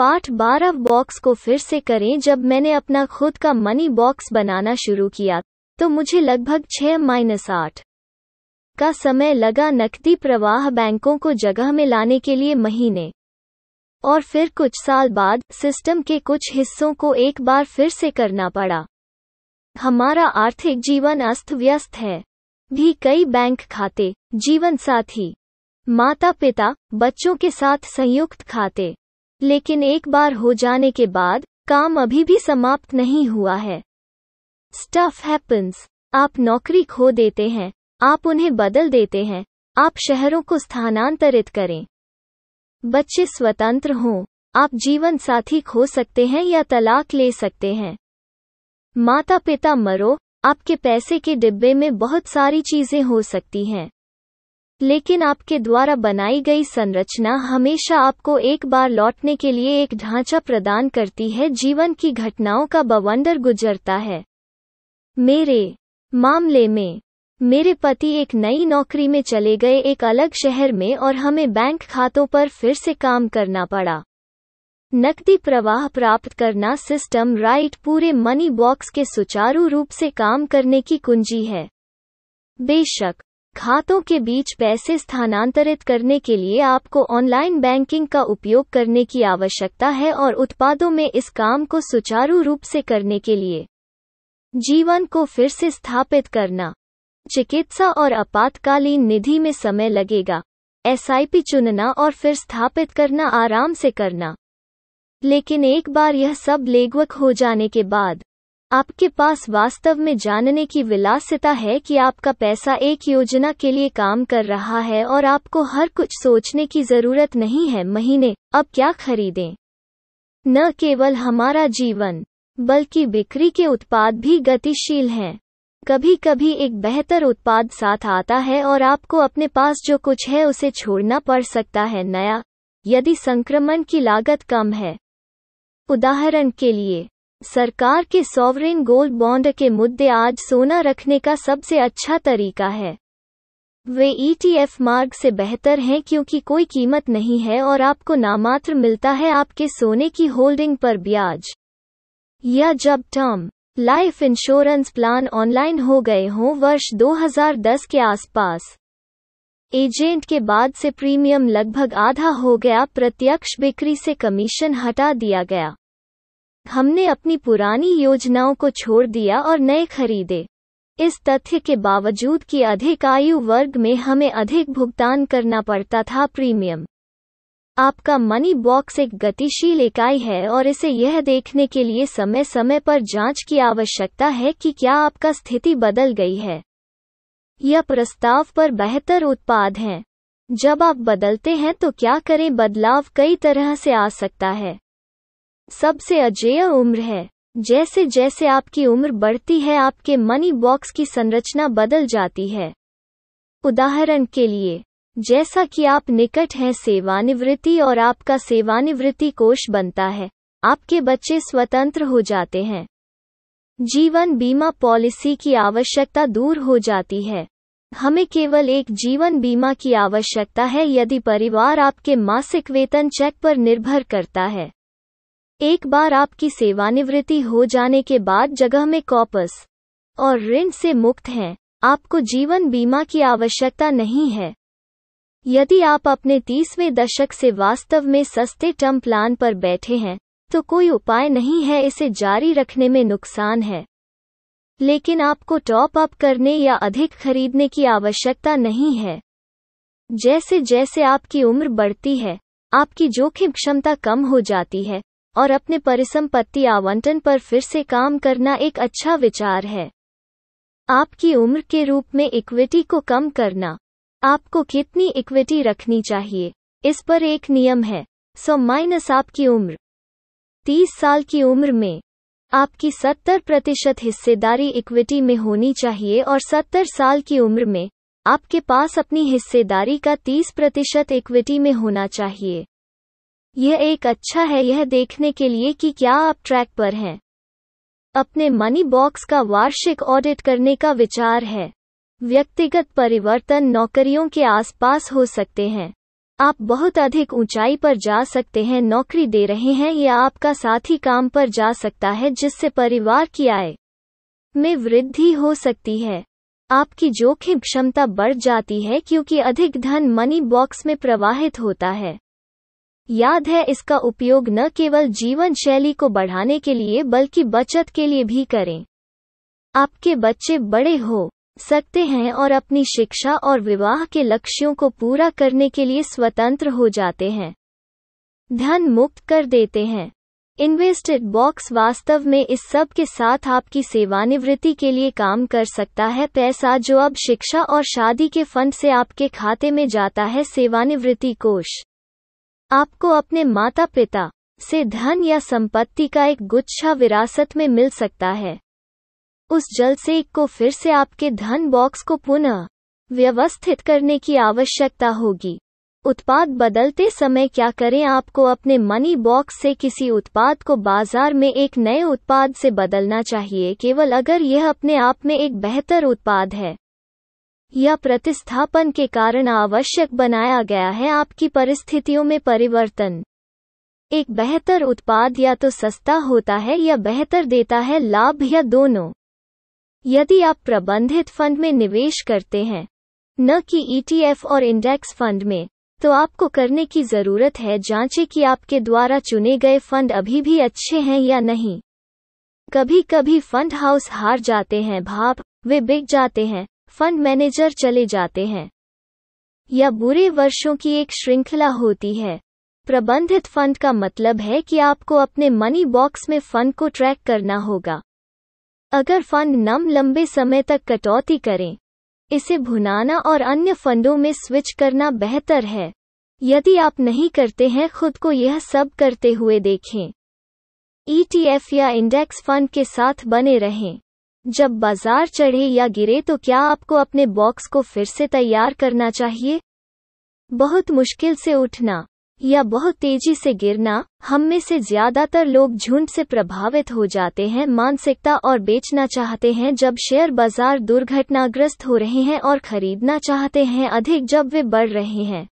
part 12 box को फिर से करें जब मैंने अपना खुद का मनी बॉक्स बनाना शुरू किया तो मुझे लगभग 6 माइनस आठ का समय लगा नकदी प्रवाह बैंकों को जगह में लाने के लिए महीने और फिर कुछ साल बाद सिस्टम के कुछ हिस्सों को एक बार फिर से करना पड़ा हमारा आर्थिक जीवन अस्त व्यस्त है भी कई बैंक खाते जीवन साथी माता पिता बच्चों के साथ संयुक्त खाते लेकिन एक बार हो जाने के बाद काम अभी भी समाप्त नहीं हुआ है स्टफ हैपन्स आप नौकरी खो देते हैं आप उन्हें बदल देते हैं आप शहरों को स्थानांतरित करें बच्चे स्वतंत्र हों आप जीवन साथी खो सकते हैं या तलाक ले सकते हैं माता पिता मरो आपके पैसे के डिब्बे में बहुत सारी चीजें हो सकती हैं लेकिन आपके द्वारा बनाई गई संरचना हमेशा आपको एक बार लौटने के लिए एक ढांचा प्रदान करती है जीवन की घटनाओं का बवंडर गुजरता है मेरे मामले में मेरे पति एक नई नौकरी में चले गए एक अलग शहर में और हमें बैंक खातों पर फिर से काम करना पड़ा नकदी प्रवाह प्राप्त करना सिस्टम राइट पूरे मनी बॉक्स के सुचारू रूप से काम करने की कुंजी है बेशक खातों के बीच पैसे स्थानांतरित करने के लिए आपको ऑनलाइन बैंकिंग का उपयोग करने की आवश्यकता है और उत्पादों में इस काम को सुचारू रूप से करने के लिए जीवन को फिर से स्थापित करना चिकित्सा और आपातकालीन निधि में समय लगेगा एसआईपी चुनना और फिर स्थापित करना आराम से करना लेकिन एक बार यह सब लेगवक हो जाने के बाद आपके पास वास्तव में जानने की विलासिता है कि आपका पैसा एक योजना के लिए काम कर रहा है और आपको हर कुछ सोचने की जरूरत नहीं है महीने अब क्या खरीदें न केवल हमारा जीवन बल्कि बिक्री के उत्पाद भी गतिशील हैं कभी कभी एक बेहतर उत्पाद साथ आता है और आपको अपने पास जो कुछ है उसे छोड़ना पड़ सकता है नया यदि संक्रमण की लागत कम है उदाहरण के लिए सरकार के सॉवरेन गोल्ड बॉन्ड के मुद्दे आज सोना रखने का सबसे अच्छा तरीका है वे ईटीएफ e मार्ग से बेहतर हैं क्योंकि कोई कीमत नहीं है और आपको नामात्र मिलता है आपके सोने की होल्डिंग पर ब्याज या जब term life insurance plan online हो गए हों वर्ष 2010 के आसपास एजेंट के बाद से प्रीमियम लगभग आधा हो गया प्रत्यक्ष बिक्री से कमीशन हटा दिया गया हमने अपनी पुरानी योजनाओं को छोड़ दिया और नए खरीदे इस तथ्य के बावजूद कि अधिक आयु वर्ग में हमें अधिक भुगतान करना पड़ता था प्रीमियम आपका मनी बॉक्स एक गतिशील इकाई है और इसे यह देखने के लिए समय समय पर जांच की आवश्यकता है कि क्या आपका स्थिति बदल गई है यह प्रस्ताव पर बेहतर उत्पाद हैं जब आप बदलते हैं तो क्या करें बदलाव कई तरह से आ सकता है सबसे अजेय उम्र है जैसे जैसे आपकी उम्र बढ़ती है आपके मनी बॉक्स की संरचना बदल जाती है उदाहरण के लिए जैसा कि आप निकट हैं सेवानिवृत्ति और आपका सेवानिवृत्ति कोष बनता है आपके बच्चे स्वतंत्र हो जाते हैं जीवन बीमा पॉलिसी की आवश्यकता दूर हो जाती है हमें केवल एक जीवन बीमा की आवश्यकता है यदि परिवार आपके मासिक वेतन चेक पर निर्भर करता है एक बार आपकी सेवानिवृत्ति हो जाने के बाद जगह में कॉपस और ऋण से मुक्त हैं आपको जीवन बीमा की आवश्यकता नहीं है यदि आप अपने तीसवें दशक से वास्तव में सस्ते टर्म प्लान पर बैठे हैं तो कोई उपाय नहीं है इसे जारी रखने में नुकसान है लेकिन आपको टॉप अप करने या अधिक खरीदने की आवश्यकता नहीं है जैसे जैसे आपकी उम्र बढ़ती है आपकी जोखिम क्षमता कम हो जाती है और अपने परिसंपत्ति आवंटन पर फिर से काम करना एक अच्छा विचार है आपकी उम्र के रूप में इक्विटी को कम करना आपको कितनी इक्विटी रखनी चाहिए इस पर एक नियम है सो माइनस आपकी उम्र 30 साल की उम्र में आपकी 70 प्रतिशत हिस्सेदारी इक्विटी में होनी चाहिए और 70 साल की उम्र में आपके पास अपनी हिस्सेदारी का 30 प्रतिशत इक्विटी में होना चाहिए यह एक अच्छा है यह देखने के लिए कि क्या आप ट्रैक पर हैं अपने मनी बॉक्स का वार्षिक ऑडिट करने का विचार है व्यक्तिगत परिवर्तन नौकरियों के आसपास हो सकते हैं आप बहुत अधिक ऊंचाई पर जा सकते हैं नौकरी दे रहे हैं या आपका साथी काम पर जा सकता है जिससे परिवार की आय में वृद्धि हो सकती है आपकी जोखिम क्षमता बढ़ जाती है क्योंकि अधिक धन मनी बॉक्स में प्रवाहित होता है याद है इसका उपयोग न केवल जीवन शैली को बढ़ाने के लिए बल्कि बचत के लिए भी करें आपके बच्चे बड़े हो सकते हैं और अपनी शिक्षा और विवाह के लक्ष्यों को पूरा करने के लिए स्वतंत्र हो जाते हैं धन मुक्त कर देते हैं इन्वेस्टेड बॉक्स वास्तव में इस सब के साथ आपकी सेवानिवृत्ति के लिए काम कर सकता है पैसा जो अब शिक्षा और शादी के फंड से आपके खाते में जाता है सेवानिवृत्ति कोष आपको अपने माता पिता से धन या संपत्ति का एक गुच्छा विरासत में मिल सकता है उस जल से एक को फिर से आपके धन बॉक्स को पुनः व्यवस्थित करने की आवश्यकता होगी उत्पाद बदलते समय क्या करें आपको अपने मनी बॉक्स से किसी उत्पाद को बाजार में एक नए उत्पाद से बदलना चाहिए केवल अगर यह अपने आप में एक बेहतर उत्पाद है या प्रतिस्थापन के कारण आवश्यक बनाया गया है आपकी परिस्थितियों में परिवर्तन एक बेहतर उत्पाद या तो सस्ता होता है या बेहतर देता है लाभ या दोनों यदि आप प्रबंधित फंड में निवेश करते हैं न कि ईटीएफ e और इंडेक्स फंड में तो आपको करने की जरूरत है जांचें कि आपके द्वारा चुने गए फंड अभी भी अच्छे हैं या नहीं कभी कभी फंड हाउस हार जाते हैं भाप वे बिक जाते हैं फंड मैनेजर चले जाते हैं या बुरे वर्षों की एक श्रृंखला होती है प्रबंधित फंड का मतलब है कि आपको अपने मनी बॉक्स में फंड को ट्रैक करना होगा अगर फंड नम लंबे समय तक कटौती करें इसे भुनाना और अन्य फंडों में स्विच करना बेहतर है यदि आप नहीं करते हैं खुद को यह सब करते हुए देखें ईटीएफ e या इंडेक्स फंड के साथ बने रहें जब बाजार चढ़े या गिरे तो क्या आपको अपने बॉक्स को फिर से तैयार करना चाहिए बहुत मुश्किल से उठना या बहुत तेजी से गिरना हम में से ज्यादातर लोग झुंड से प्रभावित हो जाते हैं मानसिकता और बेचना चाहते हैं जब शेयर बाजार दुर्घटनाग्रस्त हो रहे हैं और खरीदना चाहते हैं अधिक जब वे बढ़ रहे हैं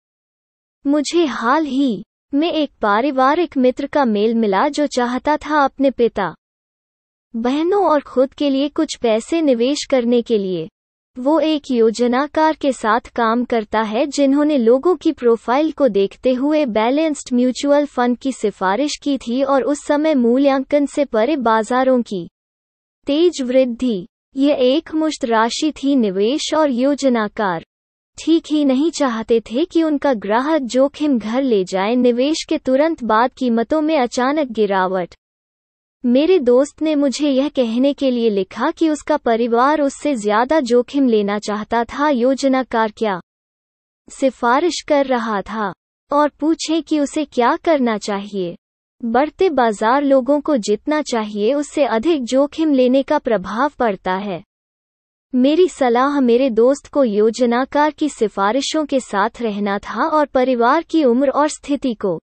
मुझे हाल ही में एक पारिवारिक मित्र का मेल मिला जो चाहता था अपने पिता बहनों और खुद के लिए कुछ पैसे निवेश करने के लिए वो एक योजनाकार के साथ काम करता है जिन्होंने लोगों की प्रोफाइल को देखते हुए बैलेंस्ड म्यूचुअल फंड की सिफारिश की थी और उस समय मूल्यांकन से परे बाजारों की तेज वृद्धि यह एक मुश्त राशि थी निवेश और योजनाकार ठीक ही नहीं चाहते थे कि उनका ग्राहक जोखिम घर ले जाए निवेश के तुरंत बाद कीमतों में अचानक गिरावट मेरे दोस्त ने मुझे यह कहने के लिए लिखा कि उसका परिवार उससे ज्यादा जोखिम लेना चाहता था योजनाकार क्या सिफारिश कर रहा था और पूछे कि उसे क्या करना चाहिए बढ़ते बाजार लोगों को जितना चाहिए उससे अधिक जोखिम लेने का प्रभाव पड़ता है मेरी सलाह मेरे दोस्त को योजनाकार की सिफारिशों के साथ रहना था और परिवार की उम्र और स्थिति को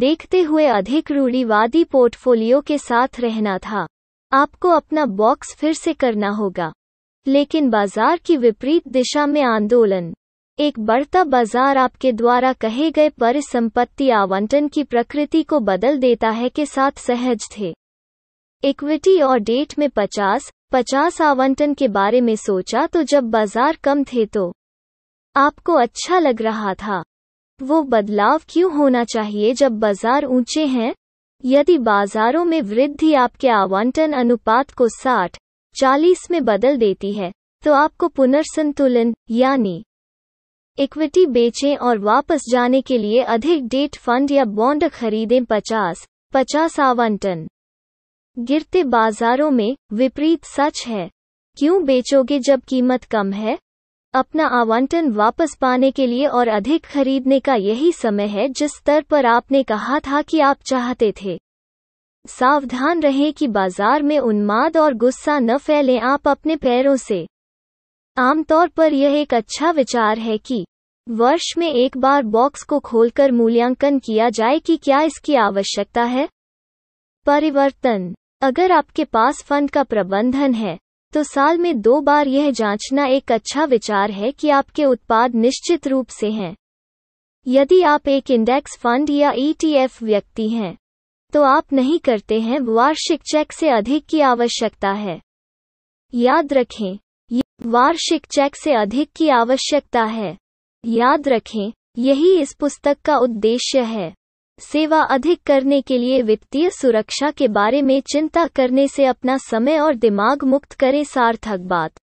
देखते हुए अधिक रूढ़ीवादी पोर्टफोलियो के साथ रहना था आपको अपना बॉक्स फिर से करना होगा लेकिन बाजार की विपरीत दिशा में आंदोलन एक बढ़ता बाजार आपके द्वारा कहे गए परिसंपत्ति आवंटन की प्रकृति को बदल देता है के साथ सहज थे इक्विटी और डेट में 50, 50 आवंटन के बारे में सोचा तो जब बाजार कम थे तो आपको अच्छा लग रहा था वो बदलाव क्यों होना चाहिए जब बाजार ऊंचे हैं यदि बाजारों में वृद्धि आपके आवंटन अनुपात को 60, 40 में बदल देती है तो आपको पुनर्संतुलन यानी इक्विटी बेचें और वापस जाने के लिए अधिक डेट फंड या बॉन्ड खरीदें 50, 50 आवंटन गिरते बाजारों में विपरीत सच है क्यों बेचोगे जब कीमत कम है अपना आवंटन वापस पाने के लिए और अधिक खरीदने का यही समय है जिस स्तर पर आपने कहा था कि आप चाहते थे सावधान रहें कि बाजार में उन्माद और गुस्सा न फैलें आप अपने पैरों से आमतौर पर यह एक अच्छा विचार है कि वर्ष में एक बार बॉक्स को खोलकर मूल्यांकन किया जाए कि क्या इसकी आवश्यकता है परिवर्तन अगर आपके पास फंड का प्रबंधन है तो साल में दो बार यह जांचना एक अच्छा विचार है कि आपके उत्पाद निश्चित रूप से हैं यदि आप एक इंडेक्स फंड या ईटीएफ e व्यक्ति हैं तो आप नहीं करते हैं वार्षिक चेक से अधिक की आवश्यकता है याद रखें वार्षिक चेक से अधिक की आवश्यकता है याद रखें यही इस पुस्तक का उद्देश्य है सेवा अधिक करने के लिए वित्तीय सुरक्षा के बारे में चिंता करने से अपना समय और दिमाग मुक्त करें सार्थक बात